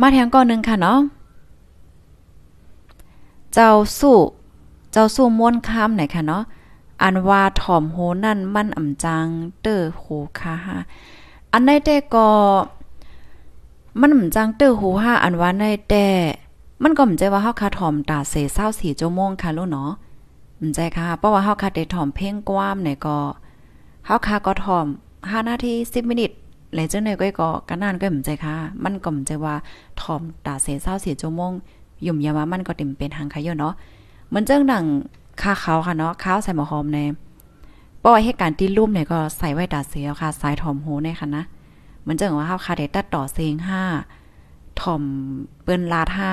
Speaker 1: มาแทงก้อนนึงค่ะเนาะ เจ้าสู้เจ้าสู้ม้วนคำามไหนค่ะเนาะอันว่าถ่อมโหนั่นมั่นอ่ำจังเต้อโหคาหาอันในแต่ก็มันอ่ำจังเต้อโหห้าอันว่าในแต่มันก็มใจว่าเฮาคาถ่อมตาเสเศร้าสี่โจ่มงค่ะลูกเนาะมันใจค่ะ เพราะว่าเฮาคาได้ถ่อมเพ่งกว้ามไหนก็เฮาคาก็ถ่อมห้านาทีสิบมินิทเลยเจ้าไหนกยก็กันนานก็มใจค่ะ มันก็มใจว่าถ่อมตาเสเศร้าสี่โจ่มง ยุ่มยามามันก็เต็มเป็นหางค่ะเนาะมันเจ้าหนังข้าเขาค่ะเนาะข้าวใส่หมอหอมในป้อยให้การที่ลุ่มเนี่ยก็ใส่ไว้ดาเสียวค่ะสายถอมโหในค่ะนะเหมือนจงว่าข้าวคาเดตัดต่อเซงห้าถอมเปิ้นลาดห้า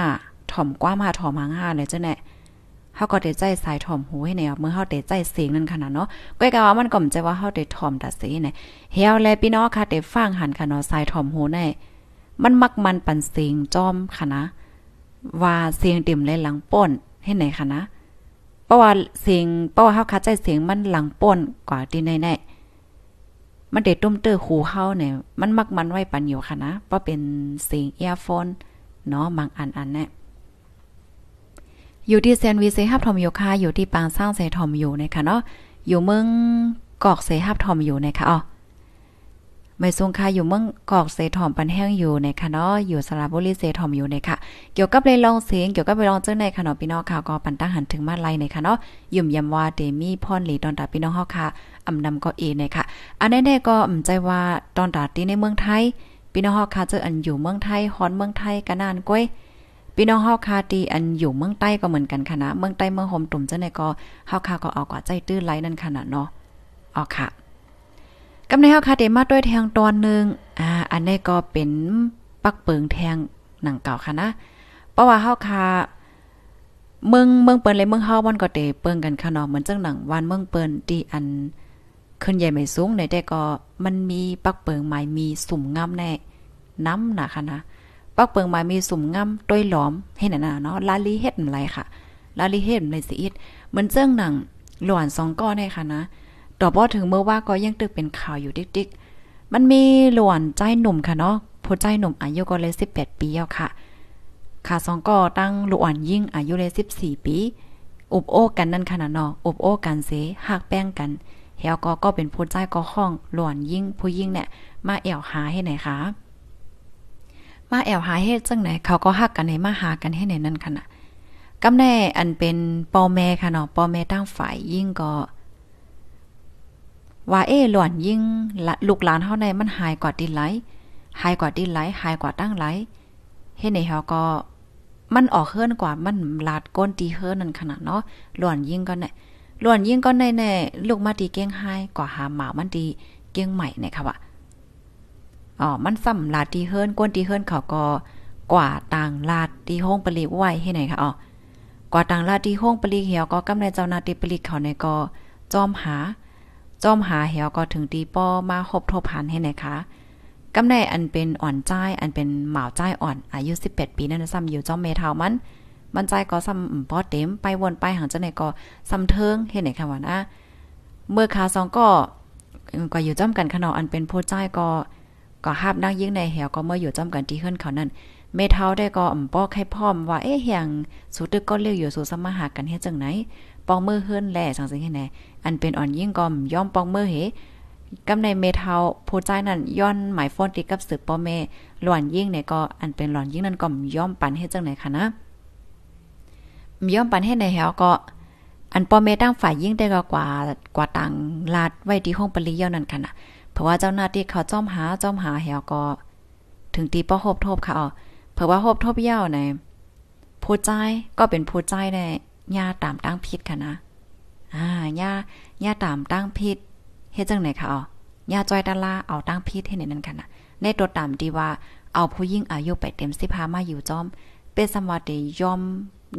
Speaker 1: ถอมกว้ามาถอมหางห้าเลยเจ้าเน่ข้าก็เดใจสายถอมหูให้เนยเมื่อข้าเดใจเสียงนั่นขนาดเนาะก็ยกว่ามันก็มใจว่าข้าเดถอมดัดเสียเนี่ยเฮวแลพี่น้องค่ะเดฟังหันค่ะเนาะสายถอมหูในมันมักมันปันเสียงจอมค่ะนะว่าเสียงดิ่มเลยหลังป่นให้ไหนค่ะนะเพราะว่าเสียงเพราะว่าเฮาคัดใจเสียงมันหลังป่นกว่าที่แน่ๆมันเด็ดตุ้มเตอร์หูเฮาเนี่ย มันมักมันไว้ปันอยู่ค่ะนะเพราะเป็นเสียงเอียฟนเนาะบางอันอันแน่อยู่ที่เซนวิเซฮับทอมอยคาะอยู่ที่ปางสร้างเซทอมอยู่นะคะเนาะอยู่เมืองกอกเซฮับทอมอยู่นะคะอ๋อไม่ทรงค่าอยู่เมืองกอกเซทอมปันแห้งอยู่ในคะเนาะอยู่สระบุรีเซทอมอยู่ในค่ะเกี่ยวกับเลยลองเสียงเกี่ยวกับไปลองเจอในคะเนาะพี่น้องข่าวก็ปันตั้งหันถึงมาไลในค่ะเนาะยุ่มยำว่าเดมี่พนหลีตอนตาพี่น้องเฮาค่ะ อำนำก็เอในค่ะ อันแน่ๆก็อำใจว่าตอนตาที่ในเมืองไทยพี่น้องเฮาค่ะเจออันอยู่เมืองไทยฮอนเมืองไทยกะนานก้อยพี่น้องเฮาคะตีอันอยู่เมืองใต้ก็เหมือนกันค่ะนะเมืองใต้เมืองโฮมตุ่มเจอในก็เฮาคาก็เอากว่าใจตื้อไลนั่นคนะดเนาะอ๋อค่ะกำในเฮาคาเดมาด้วยแทงตอนนึงอ่า อันนี้ก็เป็นปักเปิงแทงหนังเก่า ค่ะ นะ เพราะว่าเฮาคาเมืองเมืองเปิ้นเลยเมืองเฮามันก็เตเปิงกันค่ะเนาะเหมือนจังหนังวันเมืองเปิ้นตีอัน ขึ้นใหญ่ไม่สูงในแต่ก็มันมีปักเปิงไม้มีสุ่มงำแน่น้ำนะค่ะนะปักเปิงไม้มีสุ่มงำต้วยหลอมให้น่น่ะเนาะลาลีเฮ็ดอะไรค่ะลาลีเฮ็ดในสิอิดเหมือนเจ้งหนังหลวนสองก้อนให้ค่ะนะต่อบ่ถึงเมื่อว่าก็ยังตึกเป็นข่าวอยู่ดิกๆ มันมีหลวนใจหนุ่มค่ะเนาะ ผู้ใจหนุ่มอายุก็เลย18 ปีแล้วค่ะค่ะสองก็ตั้งหลวนยิ่งอายุเลย14ปีอุบโอ้กันนั่นขนาดเนาะอุบโอ้กันเสหักแป้งกันเฮวก็ก็เป็นผู้ใจก็ห้อง หลวนยิ่ง ผู้ยิ่งเนี่ยมาแอวหาให้ไหนคะ มาแอวหาเฮ็ดจังไหนเขาก็ฮักกันให้มาหากันให้ไหนนั่นค่ะดกำแน่อันเป็นปอแม่ค่ะเนาะปอแม่ตั้งฝ่ายยิ่งก็ว่าเอหล่อนยิ่งลูกหลานเฮาในมันหายกว่าดินไหลหายกว่าดินไหลหายกว่าตั้งไหลเฮ็ดในเฮาก็มันออกเฮือนกว่ามันลาดก้นตีเฮือนนั่นขนาดเนาะหล่อนยิ่งก็เนี่ยหล่อนยิ่งก็ในแน่ลูกมาตีเก้งหายกว่าหาหมามันดีเก้งใหม่เนี่ยค่ะว่าอ๋อมันซ้ำลาดตีเฮือนก้นตีเฮือนเขาก็ กว่าต่างลาดตีห้องปลีไว้ให้ไหนค่ะอ๋อกว่าต่างลาดตีห้องปลีเหี่ยว ก็กำในเจ้านาตีปลีเขาในก็จอมหาจอมหาเหวก็ถึงตีป้อมาคบทบหันให้ไหนคะกำไนอันเป็นอ่อนจ้ายอันเป็นหมาวจ้ายอ่อน อายุ18 ปีนั่นซ้ำอยู่จอมเมทามัน มันใจก็ซ้ำป้อเต็มไปวนไปหางจังไหนก็ซ้ำเทิงเห็นไหนค่ะว่านะเมื่อขาสองก็ก็อยู่จ้อมกันขนออันเป็นโพจ้ายก็ก็หาบนักยิ่งในเหวก็เมื่ออยู่จ้อมกันที่เฮือนเขานั่นเมทาได้ก็อ่ำป้อให้พร้อมว่า เอ๊ะเฮียงสุดตึกก็เรียกอยู่สู่สมหากันเฮ็ดจังไหนปองเมื่อเฮิรนแหล่สังสิงให้แนอันเป็นอ่อนยิ่งกอมย่อมปองเมื่อเหกำในเมทาผู้ใจนั่นย้อนหมายฟอนติกับสืบป้อแม่ หล่อนยิ่งเนี่ยก็อันเป็นหล่อนยิ่งนั่นก็ย่อมปันให้จังไหนคะนะย่อมปันให้ในแหวก็อันปอเมตั้งฝ่ายยิ่งได้ก็กว่ากว่าต่างลาดไว้ที่ห้องปริยานั่นค่ะนะเพราะว่าเจ้าหน้าที่เขาจ้อมหาจ้อมหาเหวก็ถึงตีป้อโฮบทบค่ะเพราะว่าโฮบทบเย้วในผู้ใจก็เป็นผู้ใจไดญาตามตั้งพิษค่ะนะอ่ายาญาตามตั้งพิษเฮ็ดจังไหนคะอ๋อญาจอยดาราเอาตั้งพิษให้ในนั้นค่ะนะในตัวตามดีว่า เอาผู้ยิ่งอายุไปเต็มสิพามาอยู่จอม เป็นสมวัติยอม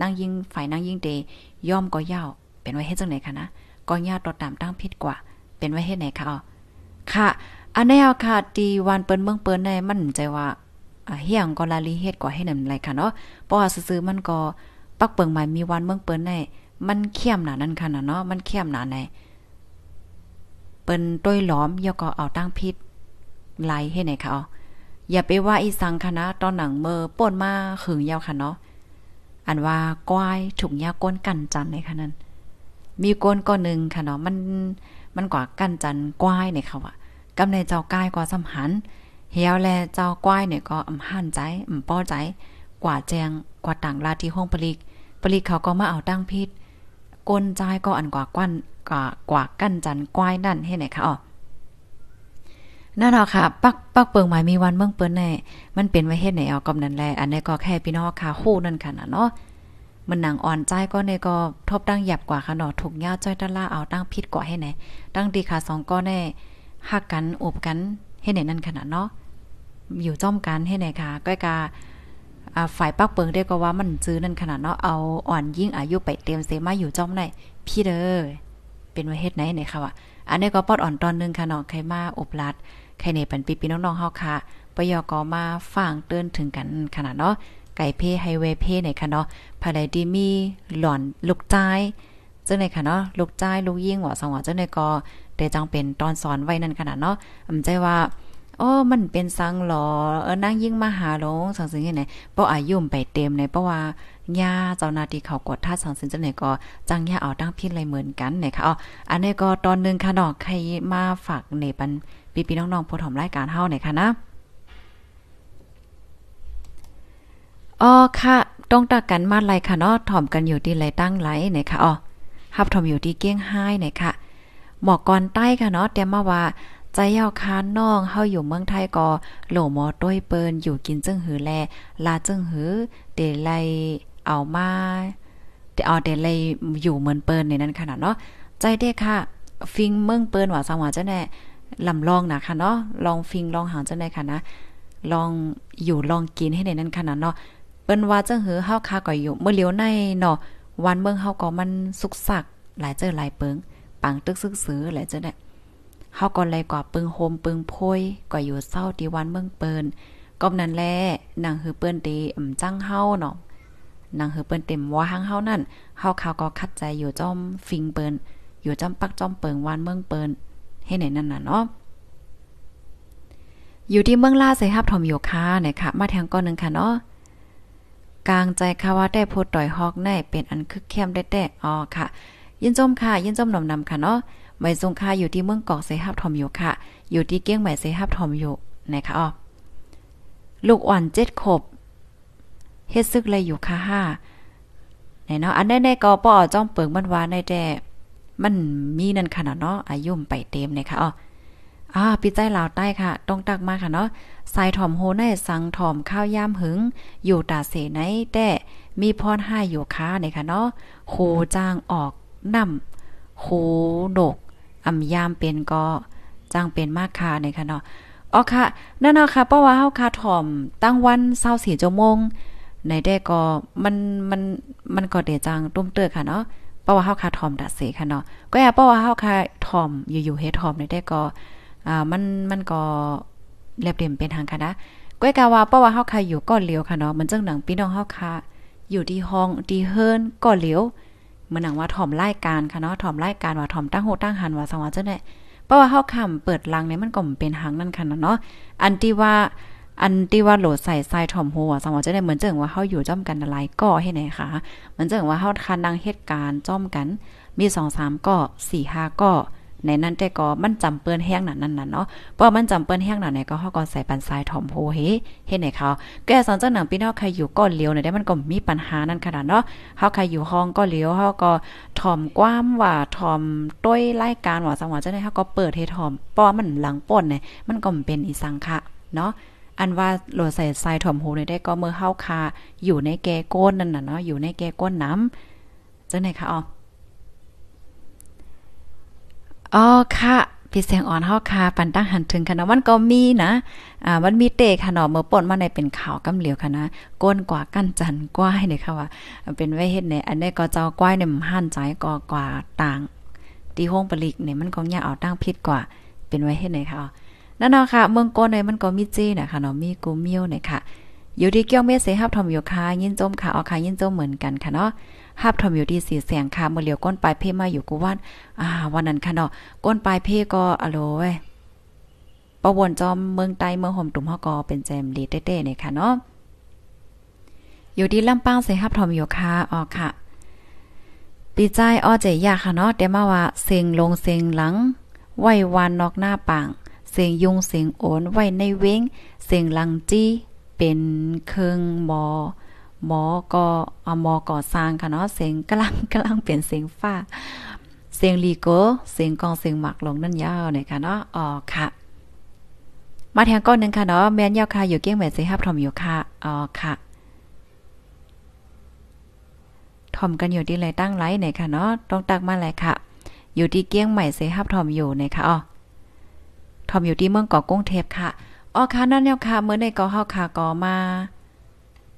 Speaker 1: นั่งยิ่งฝ่ายนั่งยิ่งเดยอมก็ยาวเป็นไว้เฮ็ดจังไหนคะนะก็ญาตัวตามตั้งพิษกว่า เป็นไว้เฮ็ดไหนคะอ๋อค่ะ อันแนวค่ะตีวันเปิ้นเมืองเปิ้นในมันใจว่าเฮียงก็ลาลีเฮ็ดกว่าให้นั่นไรค่ะเนาะเพราะว่าซื้อมันก็ปักเปิงหมายมีวันเมืองเปิ้นในมันเข้มหนานั่นค่ะนะเนาะมันเข้มหนาในเปิ้นต้ยหลอมยก็เอาตั้งพิษไหลให้ไหนเขา อย่าไปว่าอีสังคณะตอนหนังเมอป่นมาขึงยาวค่ะเนาะอันว่าก้อยถุงยาก้นกันจันในค่ะนั้น มีก้นก้อนหนึ่งค่ะเนาะมันมันกว่ากันจันก้อยในเขาอะกำในเจ้าก้ายกว่าสำหันเฮียวแลเจ้าก้อยเนี่ย ก็อำหันใจอำป้อใจ กว่าแจงกว่าต่างลาที่ห้องปลิกปลิกเขาก็มาเอาตั้งพิษก้นใจก็อันกว่ากั้นกว่ากว่ากั้นจันกวายนั่นให้ไหนคะอ๋อนั่นเนาะค่ะ ปักปักเปิงหมายมีวันเมืองเปิ้นแน่มันเป็นไว้เฮ็ดไหนเอากำนันแลอันนี้ก็แค่พี่น้องค่ะคู่นั่นค่ะนะเนาะมันหนังอ่อนใจก็ในก็ทบตั้งหยับกว่าขนาดถูกย่าจ้อยตะล่าเอาตั้งพิษกว่าให้ไหนตั้งดีค่ะสองก็แน่หักกันอบกันให้ไหนนั่นขนาดเนาะอยู่จ้อมกันให้ไหนค่ะก้อยกาฝ่ายปักเปิงได้ก็ว่ามันจื้อนั่นขนาดเนาะ เอาอ่อนยิ่งอายุไปเตรียมเสมาอยู่จ้อมในพี่เด้อ เป็นว่าเฮ็ดไหนไหนค่ะว่ะอันนี้ก็ปอดอ่อนตอนนึงค่ะน้องใครมาอบรัดใครเนปันปีปีน้องๆเฮาค่ะปยกมาฝ่างเตือนถึงกันขนาดเนาะ ไก่เพ่ไฮเวย์เพ่ไนค่ะเนาะภายในดีมีหล่อนลูกจ้ายจังในค่ะเนาะลูกจ้ายลูกยิ่งหวะสองหัเจังในก็แต่จังเป็นตอนสอนไว้นั่นขนาดเนาะอำใจว่าโอ้มันเป็นสังหลอเออนั่งยิ่งมาหาลงสังสิงยังไงป้ะอายุมไปเต็มในเพราะว่าย่าเจ้านาทีเขากดท่าสังสินจังไหนก็จังย่าเอาตั้งพิษเลยเหมือนกันไหนคะอ๋ออันนี้ก็ตอนนึงค่ะดอกใครมาฝากในปันปีปีน้องๆพ้ถอมรายการเฮาไหนค่ะนะอ๋อค่ะต้องตักกันมาไรค่ะเนาะถอมกันอยู่ที่ไรตั้งไรไหนค่ะอ๋อฮับถอมอยู่ที่เกี้ยงไห้ไหนค่ะ หมอกกรใต้ค่ะเนาะเตรียมมาว่าใจเฮาค้านน้องเฮาอยู่เมืองไทยก็โหลหมอต้วยเปิ้นอยู่กินจึงหือแล ลาจึงหือเดไลเอามาเอาเดไลอยู่เหมือนเปิ้นในนั้นขนาดเนาะใจเด้ค่ะ ฟิงเมืองเปิ้นว่าสังว่าจังได่ลำลองนะค่ะเนาะลองฟิงลองหางจังได่ค่ะนะ ลองอยู่ลองกินให้ในนั้นขนาดเนาะเปิ้นว่าจังหือเฮาคาก็อยู่ เมื่อเลียวในเนาะวันเมืองเฮาก็มันสุกสักหลายเจอหลายเปิงปังตึกซึกซื้อหลายเจอได้เฮาก็เลยกว่าปึงโฮมปึงโพยก็อยู่เศร้าตีวันเมืองเปินก็นั่นแหละนางหือเปิ้นเตอ่ำจังเฮาเนาะนางหือเปิ้นเต็มว่าหางเฮานั่นเฮาข่าวก็คัดใจอยู่จ้อมฟิงเปิ้นอยู่จ้อมปักจ้อมเปิงวันเมืองเปิ้นให้ไหนนั่นน่ะเนาะอยู่ที่เมืองลาใส่ฮับทอมูยคาเนี่ยค่ะมาแทงก้อนหนึ่งค่ะเนาะกลางใจค่ะว่าได้พูดต่อยฮอกในเป็นอันคึกเข้มได้แต่อ๋อค่ะยินจมค่ะยินจมหน้อมนำค่ะเนาะหมายซงค่าอยู่ที่เมืองกอกเซฮับทอมอยู่ค่ะ อยู่ที่เกี้ยงใหม่เซฮับทอมอยู่นะคะอ๋อ ลูกอ่อนเจ็ดขบเฮ็ดซึกเลยอยู่ค่ะห้าไหนเนาะ อันแน้ในกอปอจ้องเปิงมันวาในแต่มันมีนั่นขนาดเนาะ อายุมไปเต็มนะค่ะอ๋ออ่าปีใต้ลาวใต้ค่ะ ต้องตักมาค่ะเนาะสายถอมโฮในสังถอมข้าวย่ามหึง อยู่ตาเสไหนแต่ มีพรห้าอยู่ค้าเนค่ะเนาะโคจ้างออกนำโคโดกอำยามเป็นก็จ้างเป็นมากค่ะในค่ะเนาะอ๋อค่ะนั่นเนาะค่ะเพราะว่าเฮาค่ะถ่อมตั้งวัน24สี่โมง ในได้ก็มันมันมันก็เดจังตุ้มเตือค่ะเนาะเพราะว่าเฮาค่ะถ่อมดัดเสค่ะเนาะก็อย่าเพราะว่าเฮาค่ะถ่อมอยู่ๆเฮ็ดถ่อมในได้ก็อ่ามันมันก็เรียบเรียมเป็นทางค่ะนะก้อยกาวาเพราะว่าเฮาคาอยู่ก่อนเลียวค่ะเนาะมันจังหนังพี่น้องเฮาคาอยู่ที่ห้องที่เฮิรนก่อนเลียวเมื่อหนังว่าถ่อมไล่การค่ะเนาะถ่อมไล่การว่าถ่อมตั้งโหตั้งหันว่าสังว่าจเนี่ยเพราะว่าเฮาคำเปิดลังเนี่ยมันก็เป็นหัง นั่นค่ะเนาะอันที่ว่าอันที่ว่าโหลดใส่ทรายถ่อมโหว่าสมมติจ้ะี่ยเหมือนเจิงว่าเฮาอยู่ จ้อมกันอะไรก่อให้ไหนคะเหมือนเจิงว่าเฮาคันดังเหตุการณ์จ้อมกัน มี2 3ก่อ4 5ก่อในนั้นแต่ก็มันจำเปิ้นแห้งหนานั่นน่นเนาะ เพราะมันจำเปิ้นแห้งหนาไหนก็เฮาก็ใส่ปันทรายถอมโพเฮเฮ็ดให้เขาแก่สอนเจ้าหนังพี่น้องใครอยู่ก้อนเลี้ยวเนี่ยได้มันก็มีปัญหานั่นขนาดเนาะเฮาใครอยู่ห้องก็เลี้ยวเฮาก็ถอมความว่าถอมต้อยรายการว่าสังว่าจังได๋เฮาก็เปิดให้ถมอมราะมันหลังป่นเนี่ยมันก็เป็นอีสังคะเนาะ อันว่าโหลดใส่ทรายถอมโฮเนี่ยได้ก็เมื่อเฮาคาอยู่ในแกก้นนั่นน่ะเนาะอยู่ในแกก้นน้ำจังได๋คะอ๋ออ๋อค่ะพี่แสงอ่อนเฮาค่ะปันตั้งหันถึงค่ะนะมันก็มีนะอ่ามันมีเตะค่ะเนาะเมื่อป่นมาในเป็นข่าวกำเหลียวค่ะนะก้นกว่ากั้นจันกว้ายเนี่ยค่ะว่า เป็นไว้เฮ็ดในอันนี้ก็เจ้ากว้ายเนี่ยมันหันใจก็กว่าต่างตีห้องปลิกเนี่ยมันงอยากเอาตั้งผิดกว่าเป็นไว้เฮ็ดในค่ะนั่นเนาะค่ะ เมืองก้นเนี่ยมันก็มีเจ้นะคะเนาะมีกูเมียวเนี่ยค่ะอยู่ที่เกี่ยวเมสเซฮับทอมอยู่ค่ะยินจมค่ะออค่ะยินจมเหมือนกันค่ะเนาะฮับทอมอยู่ที่สีแสงค่ะมือเหลียวก้นปลายเพ่มาอยู่กูว่าอ่าวันนั้นค่ะเนาะก้นปลายเพ่ก็อะโลเว้ยประวนจอมเมืองใต้เมืองห่มตุ่มฮอกอเป็นแจมดีเต้ๆเนี่ยค่ะเนาะอยู่ที่ลำปางเซฮับทอมอยู่ค่ะออค่ะปีใจอ้อเจยาค่ะเนาะ๋ยวมาว่าเสียงลงเสียงหลังไหววานนอกหน้าปางเสียงยุงเสียงโอนไว้ในเว้งเสียงลังจี้เป็นเครื่องหมอ หมอก็เอามอก่อสร้างค่ะเนาะ เสียงกลังกลังเปลี่ยนเสียงฟ้า เสียงลีโกเสียงกองเสียงหมักลงนั่นยาวเนี่ยค่ะเนาะอ๋อค่ะ มาแทงก้อนหนึ่งค่ะเนาะ แมนยาวค่ะ อยู่เกี้ยงแหวนเสียห้าทอมอยู่ค่ะอ๋อค่ะทอมกันอยู่ที่ไรตั้งไรี่นค่ะเนาะต้องตักมาไรค่ะ อยู่ที่เกี้ยงใหม่เสียฮับทอมอยู่เนี่ยค่ะอ๋อทอมอยู่ที่เมืองเกาะกุ้งเทพค่ะอ๋อค่ะนั่นเนี่ยค่ะเมื่อในก็เฮาค่ะก็ มา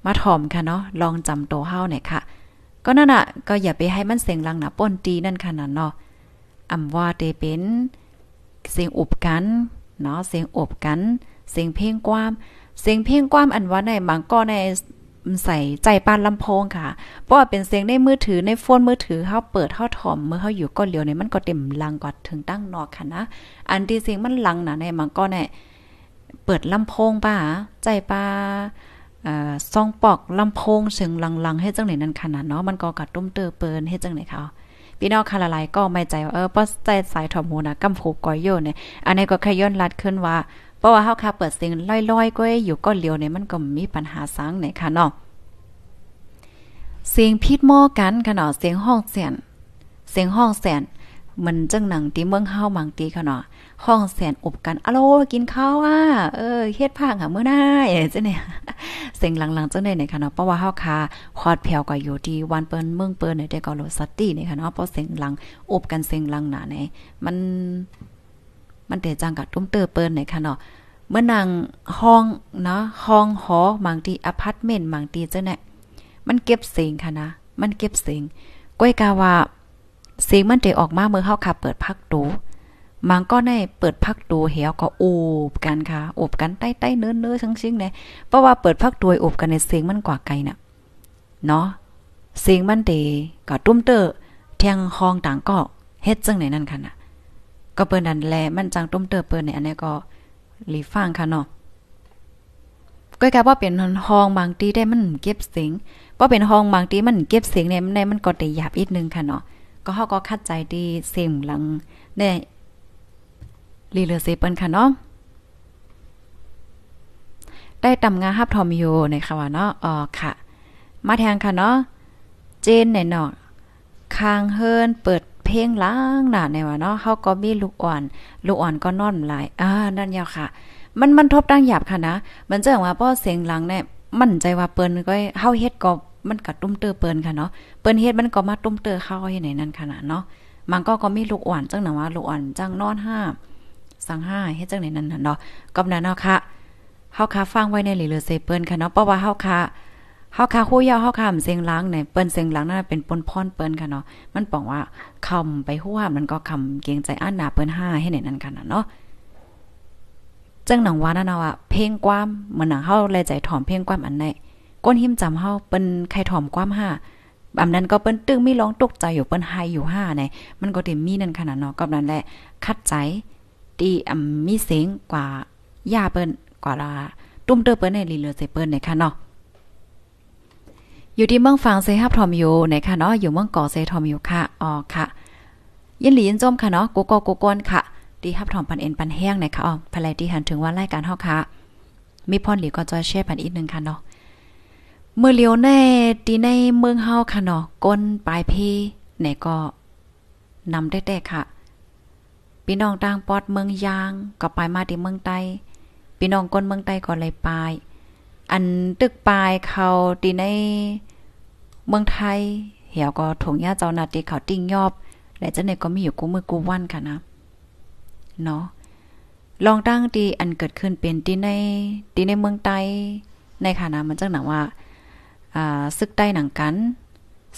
Speaker 1: มาถ่อมค่ะเนาะลอง จำโตเฮาหน่อยค่ะ ก็นั่นน่ะ ก็อย่าไปให้มันเสียงลังหนาป้นตีนั่นขนาดเนาะอำว่าเตเป็น เสียงอบกันเนาะเสียงอบกัน เสียงเพ่งกว้าม เสียงเพ่งกว้ามอันว่าในบางก็ในใส่ใจปานลำโพงค่ะเพราะว่าเป็นเสียงในมือถือในโฟนมือ ถือเฮาเปิดเฮาถ่อม เมื่อเฮาอยู่ก้นเลียวเนี่ยมันก็เต็ม ลังกว่าถึงตั้งนอกค่ะนะอันที่เสียงมันลังนะในบางก็ในเปิดลำโพงป่าใจป่าซองปอกลำโพงเสียงลังๆให้จังไหนนั่นขนาดเนาะมันก็กระตุ้มเตอเปินให้จังไหนเขาพี่น้องคาละลายก็ไม่ใจว่าเออป้อใจสายถมหูนะกำผูกก้อยโยเนี่ยอันนี้ก็ขย้อนลัดขึ้นว่า เพราะว่าเฮาคาเปิดเสียงลอยๆก้อยอยู่ก้อนเลียวเนี่ยมันก็มีปัญหาสังไหนค่ะเนาะเสียงพิดหม้อกันค่ะเนาะเสียงห้องเสียนเสียงห้องเสียนมันจังหนังตีเมืองเฮาหมงตีค่ะเนาะห้องแสนอบกันอะโล กินข้าวอ่ะเออเฮ็ดั้าหาเมื่อหน้จังเนี่ยเสียงหลังๆจังได้เนี่ยค่ะเนาะเพราะว่าเฮาคา คอดแผยวก็อยู่ที่วันเปิ้นเมืองเปิ้นเนี่ยได้ก็โลสต้เนี่ยค่ะเนาะเพราะเสียงหลังอบกันเสียงหลังหนาไหนมัน มันเต่จังกับตุ้มเตอเปิ้นเนี่ยค่ะเนาะเมื่อนางห้องเนาะห้องหอบางตีอพาร์ตเมนต์บางตีจังเนี่ยมันเก็บเสียงค่ะนะ มันเก็บเสียงก้อยกาว่าเสียงมันเตออกมาเมื่อเฮาขับเปิดพักดูมังก็ได้เปิดพักดูเหี่ยวก็โอบกันค่ะโอบกันใต้ๆเนื้อๆทั้งชิเนเลยเพราะว่าเปิดพักดูโอบกันในเสียงมันกว่าไกลน่ะเนาะเสียงมันเตก็ตุ้มเตอเทียงคองต่างก็ เฮ็ดจังไหนนั่นค่ะน่ะก็เปิ้นนั่นแลมันจังตุ้มเตอเปิ้นในอันนี้ก็รีฟังค่ะเนาะก็กะว่าเป็นห้องบางทีได้มันเก็บเสียงเพราะเป็นห้องบางทีมันเก็บเสียงเนี่ยในมันก็ได้หยาบอีกนึงค่ะเนาะก็เฮาก็คัดใจดีเสียงหลังได้ลีเลเซเปิ้นค่ะเนาะได้ตำงานฮับทอมโยในค่ะว่าเนาะอ๋อค่ะ มาแทงค่ะเนาะเจนในเนาะคางเฮินเปิดเพลงล้างหนาในว่าเนาะเฮาก็มีลูกอ่อน ลูกอ่อนก็นอนหลายอ่านั่นยาวค่ะ มันมันทบตั้งหยาบค่ะนะ มันจะว่าป้อเสียงหลังเนี่ยมั่นใจว่าเปิ้นก็เฮาเฮ็ดก็มันกัดตุ้มเตอเปิ้นค่ะเนาะเปิ้นเฮ็ดมันก็มาตุ้มเตอเข้าให้ไหนนั่นขนาดเนาะมันก็ก็มีลูกอ่อนจังหนะว่าลูกอ่อนจังนอนห้าสังห้าเฮ็ดจังไหนนั่นเนาะกำนันเนาะค่ะเฮาคาฟังไว้ในหรือเซเปิ้นค่ะเนาะเพราะว่าเฮาคาเฮาคาคู่ยาวเฮาคาเสียงล้างเนี่ยเปิ้นเสียงล้างนั่นเป็นปนพรเปิ้นค่ะเนาะมันบอกว่าคำไปหัวมันก็คำเกียงใจอ่านหนาเปิ้นห้าให้ไหนนั่นค่ะเนาะจังหนังว่านั่นเนาะเพลงความเหมือนหนังเฮาแลใจถอมเพลงความอันไหนก้นหิมจำเฮาเปิ้นไข่ถ่อมความห้าอำนั้นก็เปิ้นตึ้งมีร้องตกใจอยู่เปิ้นไฮอยู่ห้าในมันก็เต็มมีนั่นขนาดเนาะก็นั้นแหละ คัดใจตีอำมีเสียงกว่าย่าเปิ้นกว่าละตุ้มเตอเปิ้นในลีเลือเซเปิ้นในค่ะเนาะ อยู่ที่เมืองฝ่งเซฮับทอมอยู่ในค่ะเนาะ อยู่เมืองก่อเซทอมอยู่ค่ะอ๋อค่ะ ยินหลียินจมค่ะเนาะกูกอกูกอนค่ะ ดีฮับทอมปันเอ็นปันแห้งในค่ะอ๋อภรรยที่หันถึงว่ารายการเฮาค่ะ มีพรหลีก็จอยแชร์ปันอีกนึงค่ะเนาะเมื่อเลียวแน่ตีในเมืองเฮาค่ะเนาะก้นปลายเพไหนก็นำได้แต่ค่ะ พี่น้องต่างปอดเมืองยาง ก็ไปมาที่เมืองใต้พี่น้องก้นเมืองใต้ก็เลยปายอันตึกปลายเขาตีในเมืองไทย เหี่ยวก็ถงย่าเจ้านาตีเขาติ้งยอบและเจ้าเนี่ยก็มีอยู่กูมือกูวันค่ะนะเนาะลองตั้งตีอันเกิดขึ้น เป็นตีในตีในเมืองไต้ในคณะนะมันจังหนังว่าอ่าซึกใต้หนังกัน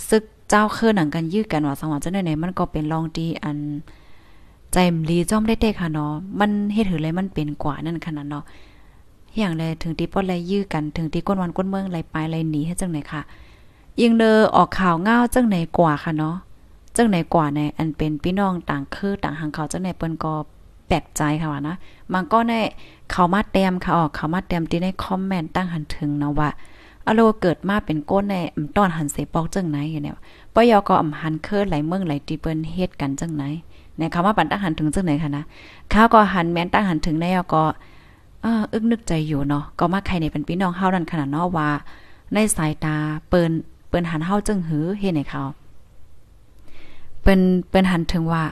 Speaker 1: ซึกเจ้าเคอหนังกันยื้อกันว่าสังวะจังไหนมันก็เป็นรองดีอัน ใจมลีจ้อมได้เตะค่ะเนาะ มันเฮ็ดหือเลยมันเป็นกว่านั่นขนาดเนาะ อย่างไรถึงตีป้อนไรยื้อกัน ถึงตีก้นวันก้นเมืองไรไปไรหนีให้จังไหนค่ะ ยิงเนอออกข่าวเง้าจังไหนกว่าค่ะเนาะจังไหนกว่าในอันเป็นพี่น้องต่างคือต่างหางเขาจังไหนเปิ้นก็แปลกใจค่ะว่านะ มันก็ในเขามาเต็มค่ะออกเขามาเต็มที่ในคอมเมนต์ตั้งหันถึงเนาะว่าอโลเกิดมาเป็นก้นในอำต้อนหันเสปอกจังไหนเนี่ยปยอกออำหันเคิร์ไหลเมืองไหลตีเปิ้นเฮ็ดกันจังไหนเนี่ยคำว่าปันตั้งหันถึงจังไหนคะนะข้าวก็หันแม้นตั้งหันถึงในยอก็ เอออึกนึกใจอยู่ เนาะ ก็มาใครในเป็นพี่น้องเฮานั่นขนาดเนาะว่า ในสายตาเปิ้นเปิ้นหันเฮาจังหือเฮ็ดให้เขาเปิ้นเปิ้นหันถึงว่า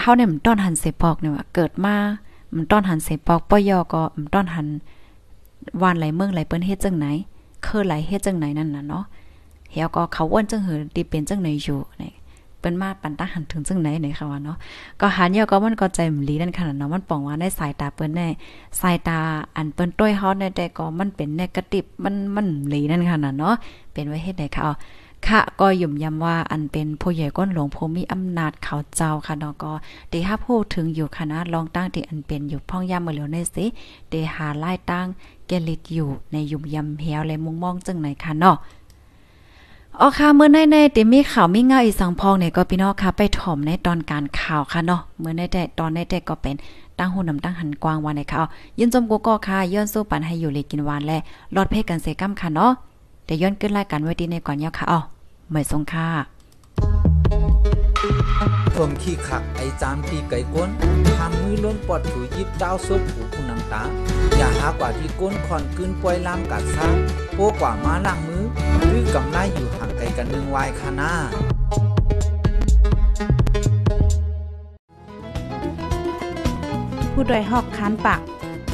Speaker 1: เฮาเนี่ยมันต้อนหันเสปอกเนี่ยว่า เกิดมามันต้อนหันเสปอกปยอก็มันต้อนหันวานไหลเมืองไหลเปิ้นเฮ็ดจังไหนเคยไหลเฮ็ดจังไหนนั่นน่ะเนาะเฮียก็เขาอ้วนจังหือดีเป็นจังไหนอยู่นี่เปิ้นมาปันตาหันถึงจังไหนนี่ค่ะว่าเนาะก็หันเยาก็มันก็ใจมลีนั่นขนาดเนาะมันป่องว่าในสายตาเปิ้นในสายตาอันเปิ้นต้วยเฮาในแต่ก็มันเป็นเนกาติฟมันมันลีนั่นขนาดเนาะเป็นไว้เฮ็ดได้ค่ะอ๋อค่ะก็ยุ่มย้ำว่าอันเป็นผู้ใหญ่ก้นหลวงภูมิอำนาจเขาเจ้าค่ะเนาะก็ เดห้าพูดถึงอยู่คณะรองตั้ง ที่อันเป็นอยู่พ่องย่ำเมื่อเหลียวในสิเดหาไล่ตั้งเกลิดอยู่ในยุ่มย้ำเหียวและมุงมองจังไหนค่ะเนาะอ๋อค่ะ เมื่อในในเดมีข่าวมีเงาอีสังพอง เนี่ย ก็พี่น้องค่ะไปถ่อมในตอนการข่าวค่ะเนาะ เมื่อในแต่ตอนในแต่ก็เป็นตั้งหูนำตั้งหันกว้างวันในค่ะยืนจมกูก็ค่ะย้อนสู้ปันให้อยู่เลยกินหวานและรอดเพศกันเซกัมค่ะเนาะ แต่ย้อนขึ้นรายการไว้ดีในก่อนเยาะค่ะอ๋อหม่ทรงค่าผมขี้ขักไอจามที่ไก่ก้นทำมือล้นปอดถูยิบเจ้าซบผูคุณนังตา อย่าหากว่าที่ก้นคอนกึนป่วยลามกัดซ้าโป้กว่าม้าล่างมือหรือกำไรอยู่ห่างไกลกันหนึ่งวายคานาผู้ดยหอกคันปาก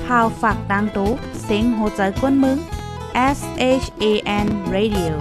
Speaker 1: พาวฝากดังตู้เสียงโหใจก้นมึง S H A N Radio